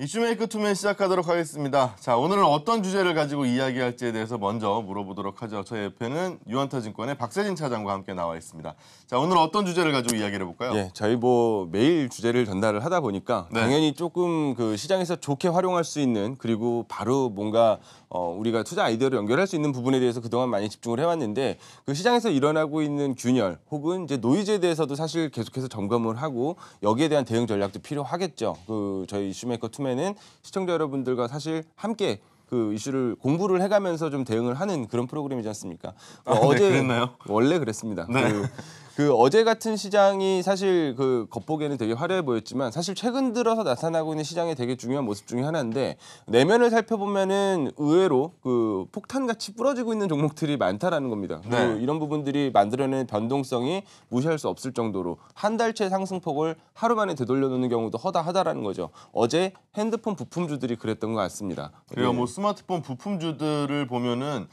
이슈메이크 투맨 시작하도록 하겠습니다. 자, 오늘은 어떤 주제를 가지고 이야기할지에 대해서 먼저 물어보도록 하죠. 저 옆에는 유한타증권의 박세진 차장과 함께 나와 있습니다. 자, 오늘 어떤 주제를 가지고 이야기를 해볼까요? 예, 저희 뭐 매일 주제를 전달을 하다 보니까 네. 당연히 조금 그 시장에서 좋게 활용할 수 있는 그리고 바로 뭔가 어, 우리가 투자 아이디어를 연결할 수 있는 부분에 대해서 그동안 많이 집중을 해왔는데 그 시장에서 일어나고 있는 균열 혹은 이제 노이즈에 대해서도 사실 계속해서 점검을 하고 여기에 대한 대응 전략도 필요하겠죠. 그 저희 이슈메이커 투맨은 시청자 여러분들과 사실 함께 그 이슈를 공부를 해가면서 좀 대응을 하는 그런 프로그램이지 않습니까? 아, 어, 네, 어제 그랬나요? 원래 그랬습니다. 네. 그그 어제 같은 시장이 사실 그 겉보기에는 되게 화려해 보였지만 사실 최근 들어서 나타나고 있는 시장의 되게 중요한 모습 중에 하나인데 내면을 살펴보면은 의외로 그 폭탄같이 부러지고 있는 종목들이 많다라는 겁니다. 그 네. 그 이런 부분들이 만들어낸 변동성이 무시할 수 없을 정도로 한 달째 상승폭을 하루 만에 되돌려 놓는 경우도 허다하다라는 거죠. 어제 핸드폰 부품주들이 그랬던 것 같습니다. 그래요. 네. 뭐 스마트폰 부품주들을 보면은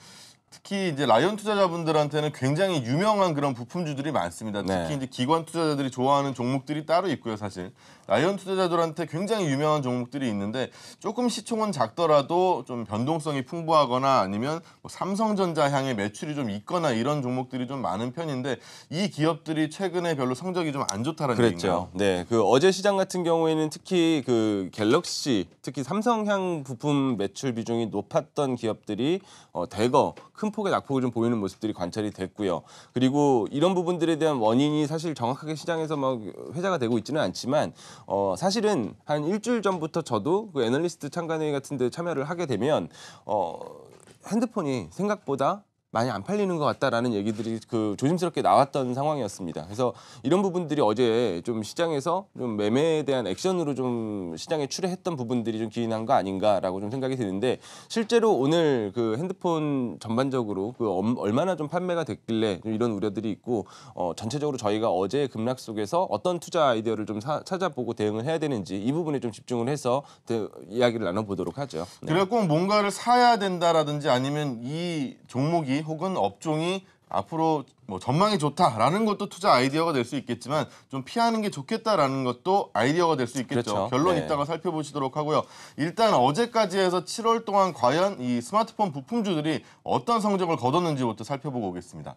특히 이제 라이언 투자자분들한테는 굉장히 유명한 그런 부품주들이 많습니다. 네. 특히 이제 기관 투자자들이 좋아하는 종목들이 따로 있고요, 사실. 라이언 투자자들한테 굉장히 유명한 종목들이 있는데 조금 시총은 작더라도 좀 변동성이 풍부하거나 아니면 뭐 삼성전자 향의 매출이 좀 있거나 이런 종목들이 좀 많은 편인데 이 기업들이 최근에 별로 성적이 좀 안 좋다라는 그죠 얘기인가요? 네, 그 어제 시장 같은 경우에는 특히 그 갤럭시, 특히 삼성향 부품 매출 비중이 높았던 기업들이 어, 대거 큰 폭의 낙폭을 좀 보이는 모습들이 관찰이 됐고요. 그리고 이런 부분들에 대한 원인이 사실 정확하게 시장에서 막 회자가 되고 있지는 않지만 어, 사실은 한 일주일 전부터 저도 그 애널리스트 참관회의 같은 데 참여를 하게 되면 어, 핸드폰이 생각보다 많이 안 팔리는 것 같다라는 얘기들이 그 조심스럽게 나왔던 상황이었습니다. 그래서 이런 부분들이 어제 좀 시장에서 좀 매매에 대한 액션으로 좀 시장에 출회했던 부분들이 좀 기인한 거 아닌가라고 좀 생각이 드는데 실제로 오늘 그 핸드폰 전반적으로 그 얼마나 좀 판매가 됐길래 이런 우려들이 있고 어 전체적으로 저희가 어제 급락 속에서 어떤 투자 아이디어를 좀 사, 찾아보고 대응을 해야 되는지 이 부분에 좀 집중을 해서 그 이야기를 나눠보도록 하죠. 네. 그래갖고 뭔가를 사야 된다라든지 아니면 이 종목이 혹은 업종이 앞으로 뭐 전망이 좋다라는 것도 투자 아이디어가 될 수 있겠지만 좀 피하는 게 좋겠다라는 것도 아이디어가 될 수 있겠죠. 그렇죠. 결론 네. 이따가 살펴보시도록 하고요. 일단 어제까지 해서 7월 동안 과연 이 스마트폰 부품주들이 어떤 성적을 거뒀는지부터 살펴보고 오겠습니다.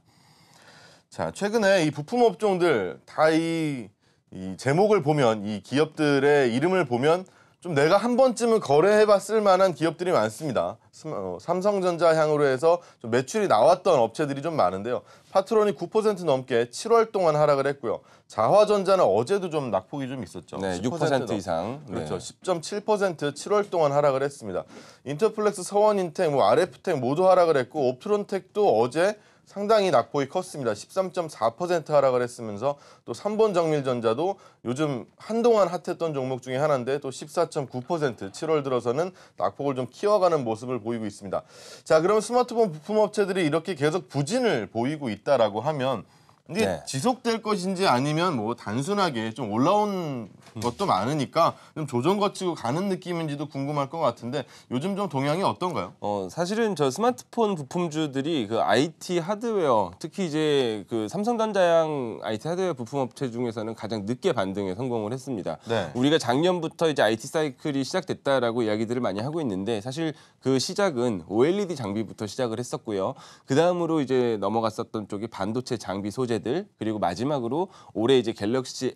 자, 최근에 이 부품 업종들 다이 이 제목을 보면 이 기업들의 이름을 보면 좀 내가 한 번쯤은 거래해봤을 만한 기업들이 많습니다. 어, 삼성전자 향으로 해서 매출이 나왔던 업체들이 좀 많은데요. 파트론이 9% 넘게 7월 동안 하락을 했고요. 자화전자는 어제도 좀 낙폭이 좀 있었죠. 네, 6% 넘, 이상. 그렇죠. 네. 10.7% 7월 동안 하락을 했습니다. 인터플렉스, 서원인텍, 뭐 RF텍 모두 하락을 했고 옵트론텍도 어제 상당히 낙폭이 컸습니다. 13.4% 하락을 했으면서 또 3번 정밀전자도 요즘 한동안 핫했던 종목 중에 하나인데 또 14.9% 7월 들어서는 낙폭을 좀 키워가는 모습을 보이고 있습니다. 자, 그러면 스마트폰 부품 업체들이 이렇게 계속 부진을 보이고 있다라고 하면 근데 네. 지속될 것인지 아니면 뭐 단순하게 좀 올라온 것도 많으니까 좀 조정 거치고 가는 느낌인지도 궁금할 것 같은데 요즘 좀 동향이 어떤가요? 어 사실은 저 스마트폰 부품주들이 그 IT 하드웨어 특히 이제 그 삼성전자양 IT 하드웨어 부품 업체 중에서는 가장 늦게 반등에 성공을 했습니다. 네. 우리가 작년부터 이제 IT 사이클이 시작됐다라고 이야기들을 많이 하고 있는데 사실 그 시작은 OLED 장비부터 시작을 했었고요. 그 다음으로 이제 넘어갔었던 쪽이 반도체 장비 소재 주제들 그리고 마지막으로 올해 이제 갤럭시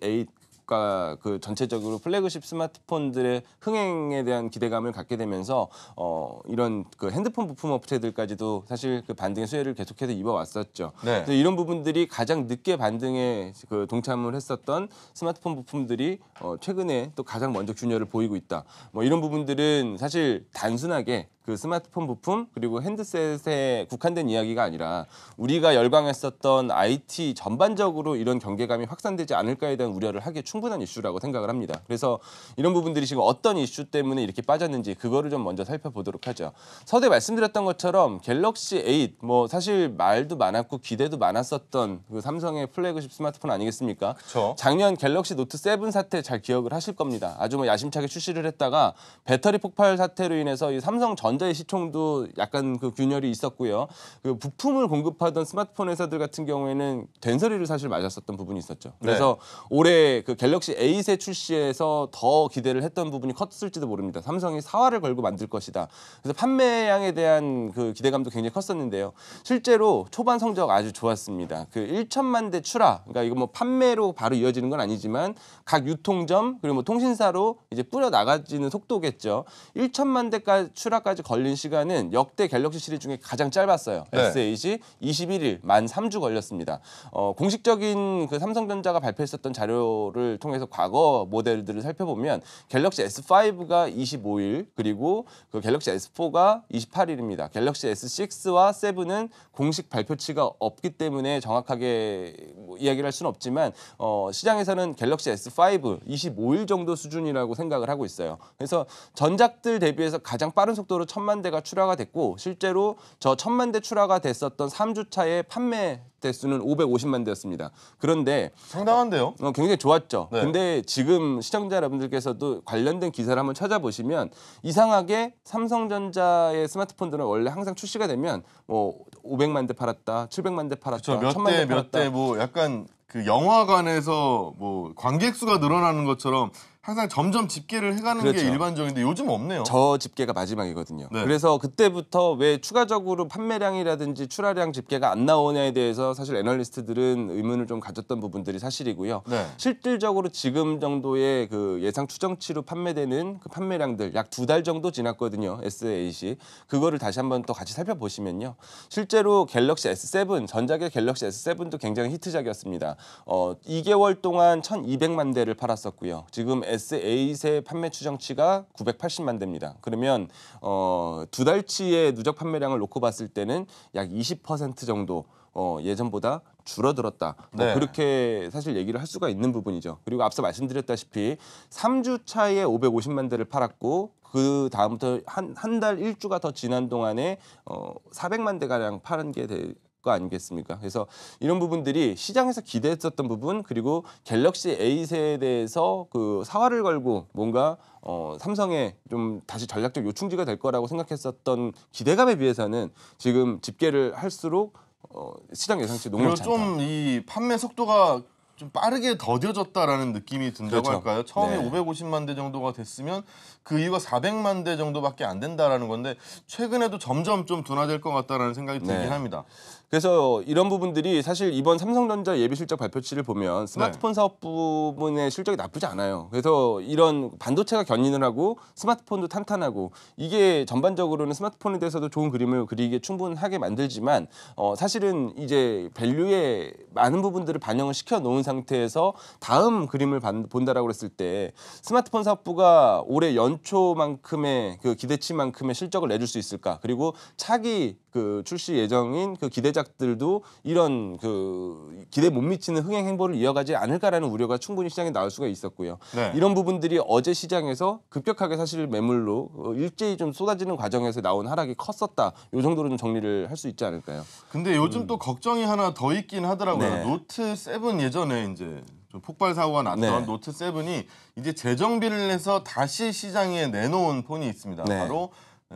8그 전체적으로 플래그십 스마트폰들의 흥행에 대한 기대감을 갖게 되면서 어, 이런 그 핸드폰 부품 업체들까지도 사실 그 반등의 수혜를 계속해서 입어왔었죠. 네. 그 이런 부분들이 가장 늦게 반등에 그 동참을 했었던 스마트폰 부품들이 어, 최근에 또 가장 먼저 균열을 보이고 있다. 뭐 이런 부분들은 사실 단순하게 그 스마트폰 부품 그리고 핸드셋에 국한된 이야기가 아니라 우리가 열광했었던 IT 전반적으로 이런 경계감이 확산되지 않을까에 대한 우려를 하기에 충분한 이슈라고 생각을 합니다. 그래서 이런 부분들이 지금 어떤 이슈 때문에 이렇게 빠졌는지 그거를 좀 먼저 살펴보도록 하죠. 서대 말씀드렸던 것처럼 갤럭시 8 뭐 사실 말도 많았고 기대도 많았었던 그 삼성의 플래그십 스마트폰 아니겠습니까? 그쵸. 작년 갤럭시 노트 7 사태 잘 기억을 하실 겁니다. 아주 뭐 야심차게 출시를 했다가 배터리 폭발 사태로 인해서 이 삼성 전 남자의 시총도 약간 그 균열이 있었고요. 그 부품을 공급하던 스마트폰 회사들 같은 경우에는 된서리를 사실 맞았었던 부분이 있었죠. 네. 그래서 네. 올해 그 갤럭시 A8의 출시에서 더 기대를 했던 부분이 컸을지도 모릅니다. 삼성이 사활을 걸고 만들 것이다. 그래서 판매량에 대한 그 기대감도 굉장히 컸었는데요. 실제로 초반 성적 아주 좋았습니다. 그 1천만 대 출하. 그러니까 이거 뭐 판매로 바로 이어지는 건 아니지만 각 유통점 그리고 뭐 통신사로 이제 뿌려 나가지는 속도겠죠. 1천만 대까지 출하까지 걸린 시간은 역대 갤럭시 시리즈 중에 가장 짧았어요. 네. SH 21일 만 3주 걸렸습니다. 어, 공식적인 그 삼성전자가 발표했었던 자료를 통해서 과거 모델들을 살펴보면 갤럭시 S5가 25일 그리고 그 갤럭시 S4가 28일입니다. 갤럭시 S6와 7은 공식 발표치가 없기 때문에 정확하게 뭐 이야기를 할 수는 없지만 어, 시장에서는 갤럭시 S5 25일 정도 수준이라고 생각을 하고 있어요. 그래서 전작들 대비해서 가장 빠른 속도로 천만 대가 출하가 됐고 실제로 저 천만 대 출하가 됐었던 3주차의 판매 대수는 550만 대였습니다. 그런데 상당한데요? 어, 어, 굉장히 좋았죠. 네. 근데 지금 시청자 여러분들께서도 관련된 기사를 한번 찾아보시면 이상하게 삼성전자의 스마트폰들은 원래 항상 출시가 되면 뭐 500만 대 팔았다, 700만 대 팔았다, 그렇죠. 만대 몇 대 뭐 약간 그 영화관에서 뭐 관객 수가 늘어나는 것처럼 항상 점점 집계를 해가는 그렇죠. 게 일반적인데 요즘 없네요. 저 집계가 마지막이거든요. 네. 그래서 그때부터 왜 추가적으로 판매량이라든지 출하량 집계가 안 나오냐에 대해서 사실 애널리스트들은 의문을 좀 가졌던 부분들이 사실이고요. 네. 실질적으로 지금 정도의 그 예상 추정치로 판매되는 그 판매량들 약 두 달 정도 지났거든요. SAC 그거를 다시 한번 또 같이 살펴보시면요. 실제로 갤럭시 S7 전작의 갤럭시 S7도 굉장히 히트작이었습니다. 어, 2개월 동안 1,200만 대를 팔았었고요. 지금 S8의 판매 추정치가 980만 대입니다. 그러면 어, 두 달치의 누적 판매량을 놓고 봤을 때는 약 20% 정도 어, 예전보다 줄어들었다. 뭐 네. 뭐 그렇게 사실 얘기를 할 수가 있는 부분이죠. 그리고 앞서 말씀드렸다시피 3주 차에 550만 대를 팔았고 그 다음부터 한 한달 일주가더 지난 동안에 어 400만 대가량 파는 게 되, 거 아니겠습니까? 그래서 이런 부분들이 시장에서 기대했었던 부분 그리고 갤럭시 A세에 대해서 그 사활을 걸고 뭔가 어, 삼성에좀 다시 전략적 요충지가 될 거라고 생각했었던 기대감에 비해서는 지금 집계를 할수록 어, 시장 예상치 녹록지 좀이 판매 속도가 좀 빠르게 더뎌졌다라는 느낌이 든다고 그렇죠. 할까요? 처음에 네. 550만 대 정도가 됐으면 그 이유가 400만 대 정도밖에 안 된다라는 건데 최근에도 점점 좀 둔화될 것 같다라는 생각이 네. 들긴 합니다. 그래서 이런 부분들이 사실 이번 삼성전자 예비 실적 발표치를 보면 네. 스마트폰 네. 사업 부분의 실적이 나쁘지 않아요. 그래서 이런 반도체가 견인을 하고 스마트폰도 탄탄하고 이게 전반적으로는 스마트폰에 대해서도 좋은 그림을 그리기에 충분하게 만들지만 어, 사실은 이제 밸류에 많은 부분들을 반영을 시켜 놓은 상태에서 다음 그림을 본다라고 그랬을때 스마트폰 사업부가 올해 연초만큼의 그 기대치만큼의 실적을 내줄 수 있을까 그리고 차기 그 출시 예정인 그 기대 제작들도 이런 그 기대 못 미치는 흥행 행보를 이어가지 않을까라는 우려가 충분히 시장에 나올 수가 있었고요. 네. 이런 부분들이 어제 시장에서 급격하게 사실 매물로 어, 일제히 좀 쏟아지는 과정에서 나온 하락이 컸었다. 요 정도로 좀 정리를 할 수 있지 않을까요? 근데 요즘 음. 또 걱정이 하나 더 있긴 하더라고요. 네. 노트 7 예전에 이제 폭발 사고가 났던 네. 노트 7이 이제 재정비를 해서 다시 시장에 내놓은 폰이 있습니다. 네. 바로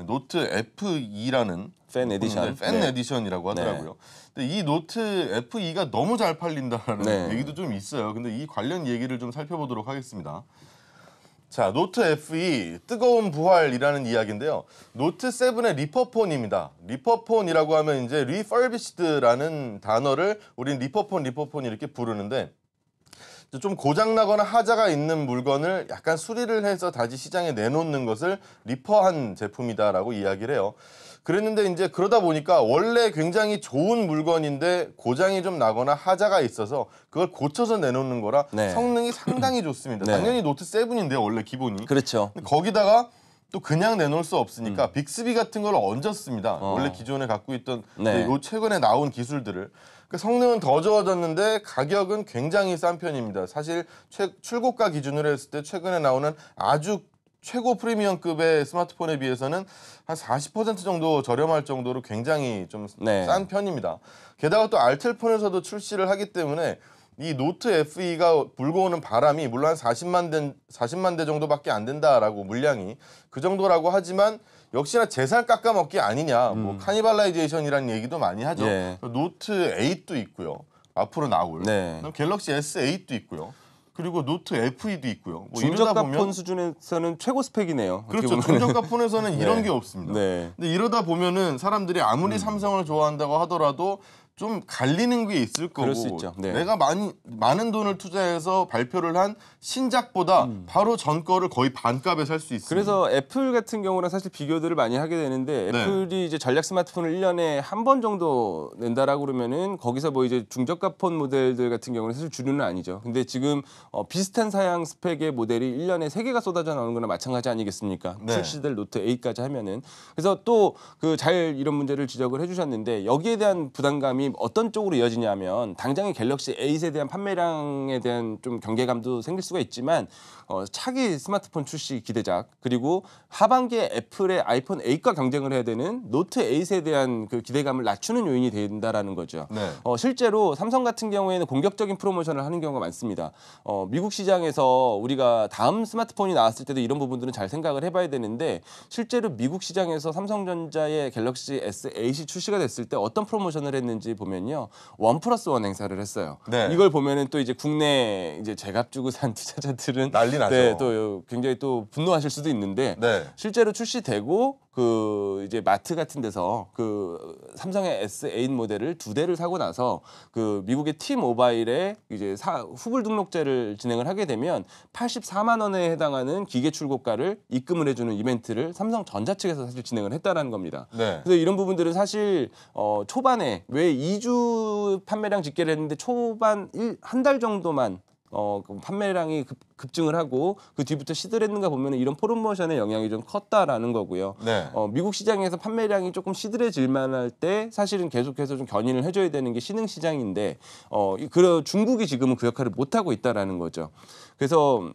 노트 F2라는 팬 네, 에디션. 팬 네. 에디션이라고 네. 하더라고요. 근데 이 노트 F2가 너무 잘 팔린다라는 얘기도 좀 있어요. 근데 이 관련 얘기를 좀 살펴보도록 하겠습니다. 자, 노트 FE 뜨거운 부활이라는 이야기인데요. 노트 7의 리퍼폰입니다. 리퍼폰이라고 하면 이제 리퍼비시드라는 단어를 우린 리퍼폰 리퍼폰 이렇게 부르는데 좀 고장나거나 하자가 있는 물건을 약간 수리를 해서 다시 시장에 내놓는 것을 리퍼한 제품이다라고 이야기를 해요. 그랬는데 이제 그러다 보니까 원래 굉장히 좋은 물건인데 고장이 좀 나거나 하자가 있어서 그걸 고쳐서 내놓는 거라 네. 성능이 상당히 좋습니다. 네. 당연히 노트 7인데요, 원래 기본이. 그렇죠. 거기다가 또 그냥 내놓을 수 없으니까 음. 빅스비 같은 걸 얹었습니다. 어. 원래 기존에 갖고 있던 네. 그 요 최근에 나온 기술들을. 그 성능은 더 좋아졌는데 가격은 굉장히 싼 편입니다. 사실 최, 출고가 기준으로 했을 때 최근에 나오는 아주 최고 프리미엄급의 스마트폰에 비해서는 한 40% 정도 저렴할 정도로 굉장히 좀싼 네. 편입니다. 게다가 또 알뜰폰에서도 출시를 하기 때문에 이 노트 FE가 불고 오는 바람이 물론 40만 대, 40만 대 정도밖에 안 된다라고 물량이 그 정도라고 하지만 역시나 재산 깎아먹기 아니냐 뭐 음. 뭐 카니발라이제이션이라는 얘기도 많이 하죠. 예. 노트 8도 있고요. 앞으로 나올. 네. 갤럭시 S8도 있고요. 그리고 노트 FE도 있고요. 뭐 중저가 폰 수준에서는 최고 스펙이네요. 그렇죠. 중저가 폰에서는 이런 네. 게 없습니다. 네. 근데 이러다 보면은 사람들이 아무리 음. 삼성을 좋아한다고 하더라도 좀 갈리는 게 있을 거고 네. 내가 많이 많은 돈을 투자해서 발표를 한 신작보다 음. 바로 전 거를 거의 반값에 살 수있습니 그래서 애플 같은 경우랑 사실 비교들을 많이 하게 되는데 네. 애플이 네. 이제 전략 스마트폰을 1년에 한 번 정도 낸다라고 그러면은 거기서 뭐 이제 중저가 폰 모델들 같은 경우는 사실 주류는 아니죠. 근데 지금 어, 비슷한 사양 스펙의 모델이 1년에 3개가 쏟아져 나오는 거나 마찬가지 아니겠습니까? 네. 출시될 노트 8까지 하면은 그래서 또 그 잘 이런 문제를 지적을 해 주셨는데 여기에 대한 부담감이 어떤 쪽으로 이어지냐면 당장의 갤럭시 에잇에 대한 판매량에 대한 좀 경계감도 생길 수가 있지만 어, 차기 스마트폰 출시 기대작 그리고 하반기에 애플의 아이폰 8과 경쟁을 해야 되는 노트 8에 대한 그 기대감을 낮추는 요인이 된다라는 거죠. 네. 어, 실제로 삼성 같은 경우에는 공격적인 프로모션을 하는 경우가 많습니다. 어, 미국 시장에서 우리가 다음 스마트폰이 나왔을 때도 이런 부분들은 잘 생각을 해봐야 되는데 실제로 미국 시장에서 삼성전자의 갤럭시 S8이 출시가 됐을 때 어떤 프로모션을 했는지 보면요 원 플러스 원 행사를 했어요. 네. 이걸 보면은 또 이제 국내 이제 제값 주고 산 투자자들은 난리 나죠. 네, 또 굉장히 또 분노하실 수도 있는데 네. 실제로 출시되고 그 이제 마트 같은 데서 그 삼성의 S8 모델을 두 대를 사고 나서 그 미국의 T 모바일에 이제 사, 후불 등록제를 진행을 하게 되면 84만 원에 해당하는 기계 출고가를 입금을 해주는 이벤트를 삼성전자 측에서 사실 진행을 했다라는 겁니다. 네. 그래서 이런 부분들은 사실 어, 초반에 왜 2주 판매량 집계를 했는데 초반 한 달 정도만 어, 판매량이 급, 증을 하고 그 뒤부터 시들했는가 보면 이런 포르모션의 영향이 좀 컸다라는 거고요. 네. 어, 미국 시장에서 판매량이 조금 시들해질 만할 때 사실은 계속해서 좀 견인을 해줘야 되는 게 신흥 시장인데 어, 그 중국이 지금은 그 역할을 못 하고 있다라는 거죠. 그래서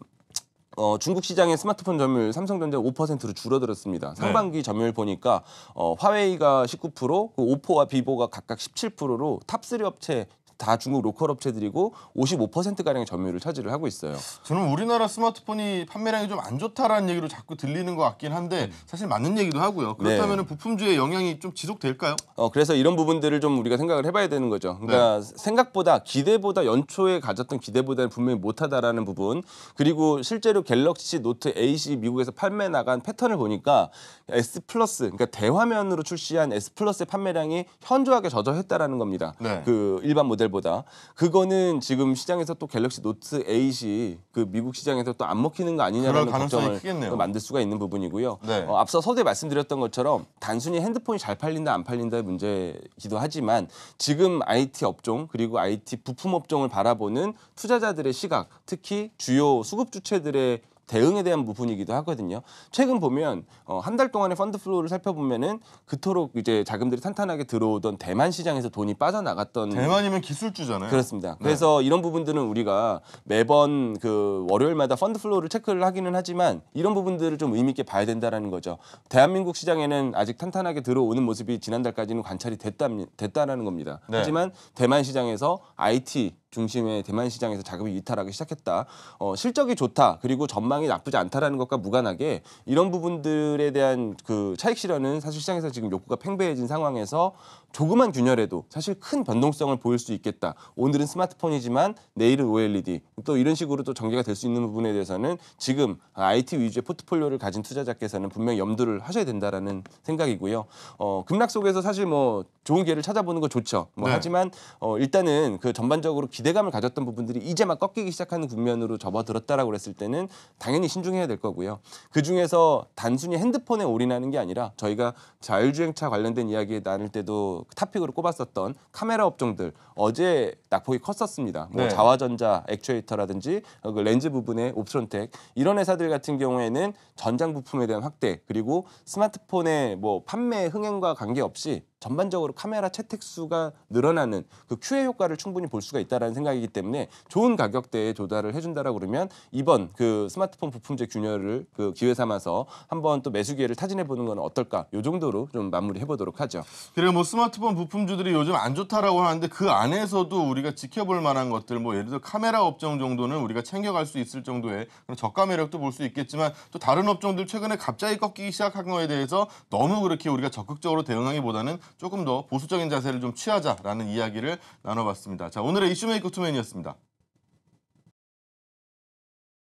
어, 중국 시장의 스마트폰 점유율 삼성전자 5%로 줄어들었습니다. 네. 상반기 네. 점유율 보니까 어, 화웨이가 19%, 그 오포와 비보가 각각 17%로 탑3 업체 다 중국 로컬 업체들이고 55%가량의 점유율을 차지를 하고 있어요. 저는 우리나라 스마트폰이 판매량이 좀 안 좋다라는 얘기로 자꾸 들리는 것 같긴 한데 음. 사실 맞는 얘기도 하고요. 그렇다면 네. 부품주의 영향이 좀 지속될까요? 어, 그래서 이런 부분들을 좀 우리가 생각을 해봐야 되는 거죠. 그러니까 네. 생각보다 기대보다 연초에 가졌던 기대보다는 분명히 못하다라는 부분 그리고 실제로 갤럭시 노트 AC 미국에서 판매 나간 패턴을 보니까 S 플러스 그러니까 대화면으로 출시한 S 플러스의 판매량이 현저하게 저조했다라는 겁니다. 네. 그 일반 모델 모델보다 그거는 지금 시장에서 또 갤럭시 노트 8이 그 미국 시장에서 또 안 먹히는 거 아니냐라는 걱정을 크겠네요. 만들 수가 있는 부분이고요. 네. 어, 앞서 서두에 말씀드렸던 것처럼 단순히 핸드폰이 잘 팔린다 안 팔린다의 문제이기도 하지만 지금 IT 업종 그리고 IT 부품 업종을 바라보는 투자자들의 시각, 특히 주요 수급 주체들의 대응에 대한 부분이기도 하거든요. 최근 보면 어, 한 달 동안의 펀드 플로우를 살펴보면은 그토록 이제 자금들이 탄탄하게 들어오던 대만 시장에서 돈이 빠져나갔던 대만이면 기술주잖아요. 그렇습니다. 네. 그래서 이런 부분들은 우리가 매번 그 월요일마다 펀드 플로우를 체크를 하기는 하지만 이런 부분들을 좀 의미 있게 봐야 된다라는 거죠. 대한민국 시장에는 아직 탄탄하게 들어오는 모습이 지난달까지는 관찰이 됐다, 됐다라는 겁니다. 네. 하지만 대만 시장에서 IT 중심의 대만 시장에서 자금이 이탈하기 시작했다. 어, 실적이 좋다. 그리고 전망이 나쁘지 않다라는 것과 무관하게 이런 부분들에 대한 그 차익 실현은 사실 시장에서 지금 욕구가 팽배해진 상황에서 조그만 균열에도 사실 큰 변동성을 보일 수 있겠다. 오늘은 스마트폰이지만 내일은 OLED. 또 이런 식으로 또 전개가 될 수 있는 부분에 대해서는 지금 IT 위주의 포트폴리오를 가진 투자자께서는 분명히 염두를 하셔야 된다라는 생각이고요. 어, 급락 속에서 사실 뭐 좋은 기회를 찾아보는 거 좋죠. 뭐 네. 하지만 어, 일단은 그 전반적으로 기대 기대감을 가졌던 부분들이 이제 막 꺾이기 시작하는 국면으로 접어들었다라고 그랬을 때는 당연히 신중해야 될 거고요. 그 중에서 단순히 핸드폰에 올인하는 게 아니라 저희가 자율주행차 관련된 이야기 나눌 때도 타픽으로 꼽았었던 카메라 업종들 어제 낙폭이 컸었습니다. 뭐 네. 자화전자, 액추에이터라든지 그 렌즈 부분의 옵션택 이런 회사들 같은 경우에는 전장 부품에 대한 확대 그리고 스마트폰의 뭐 판매 흥행과 관계없이 전반적으로 카메라 채택 수가 늘어나는 그 큐의 효과를 충분히 볼 수가 있다라는 생각이기 때문에 좋은 가격대에 조달을 해준다라고 그러면 이번 그 스마트폰 부품제 균열을 그 기회 삼아서 한번 또 매수 기회를 타진해 보는 건 어떨까? 요 정도로 좀 마무리해 보도록 하죠. 그리고 뭐 스마트폰 부품주들이 요즘 안 좋다라고 하는데 그 안에서도 우리가 지켜볼 만한 것들 뭐 예를 들어 카메라 업종 정도는 우리가 챙겨갈 수 있을 정도의 그런 저가 매력도 볼 수 있겠지만 또 다른 업종들 최근에 갑자기 꺾이기 시작한 거에 대해서 너무 그렇게 우리가 적극적으로 대응하기보다는 조금 더 보수적인 자세를 좀 취하자라는 이야기를 나눠봤습니다. 자 오늘의 이슈메이커 투맨이었습니다.